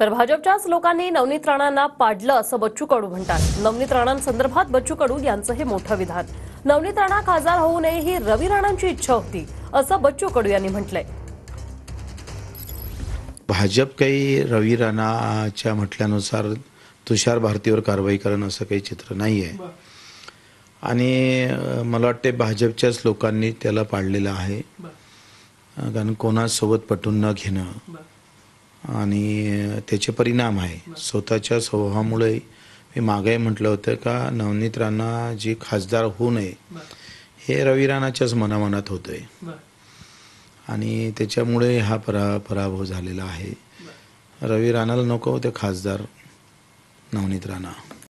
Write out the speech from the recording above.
तर भाजपच्याच लोकांनी नवनीत राणांना पाडलं असं बच्चू कडू म्हणतात नवनीत राणांसंदर्भात बच्चू कडू यांचं हे मोठं विधान नवनीत राणा खासदार होऊ नये ही रवी राणांची इच्छा होती असं बच्चू कडू यांनी म्हटलंय भाजप काही रवी राणाच्या म्हटल्यानुसार तुषार भारतीवर कारवाई करणं असं काही चित्र नाही आहे आणि मला वाटते भाजपच्याच लोकांनी त्याला पाडलेलं आहे कारण कोणासोबत पटून न घेणं आणि त्याचे परिणाम आहे स्वतःच्या स्वभावामुळे मी मागे म्हटलं होतं का नवनीत राणा जी खासदार होऊ नये हे रवी राणाच्याच मनामनात होतं आहे आणि त्याच्यामुळे हा परा पराभव झालेला आहे रवी राणाला नको होते खासदार नवनीत राणा